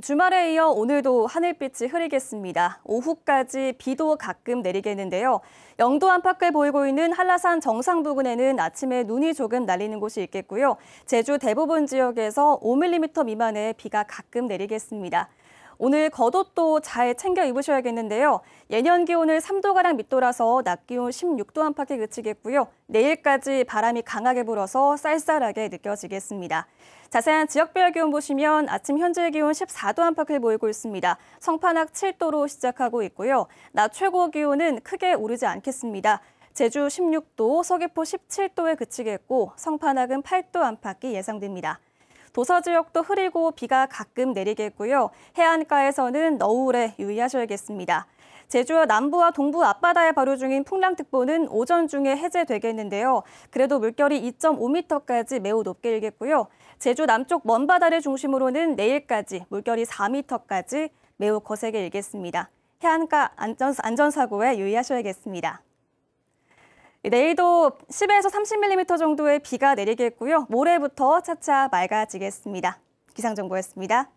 주말에 이어 오늘도 하늘빛이 흐리겠습니다. 오후까지 비도 가끔 내리겠는데요. 영도 안팎을 보이고 있는 한라산 정상 부근에는 아침에 눈이 조금 날리는 곳이 있겠고요. 제주 대부분 지역에서 5mm 미만의 비가 가끔 내리겠습니다. 오늘 겉옷도 잘 챙겨 입으셔야겠는데요. 예년 기온을 3도가량 밑돌아서 낮 기온 16도 안팎에 그치겠고요. 내일까지 바람이 강하게 불어서 쌀쌀하게 느껴지겠습니다. 자세한 지역별 기온 보시면 아침 현재 기온 14도 안팎을 보이고 있습니다. 성판악 7도로 시작하고 있고요. 낮 최고 기온은 크게 오르지 않겠습니다. 제주 16도, 서귀포 17도에 그치겠고 성판악은 8도 안팎이 예상됩니다. 도서 지역도 흐리고 비가 가끔 내리겠고요. 해안가에서는 너울에 유의하셔야겠습니다. 제주와 남부와 동부 앞바다에 발효 중인 풍랑특보는 오전 중에 해제되겠는데요. 그래도 물결이 2.5m까지 매우 높게 일겠고요. 제주 남쪽 먼바다를 중심으로는 내일까지 물결이 4m까지 매우 거세게 일겠습니다. 해안가 안전, 안전사고에 유의하셔야겠습니다. 내일도 10에서 30mm 정도의 비가 내리겠고요. 모레부터 차차 맑아지겠습니다. 기상정보였습니다.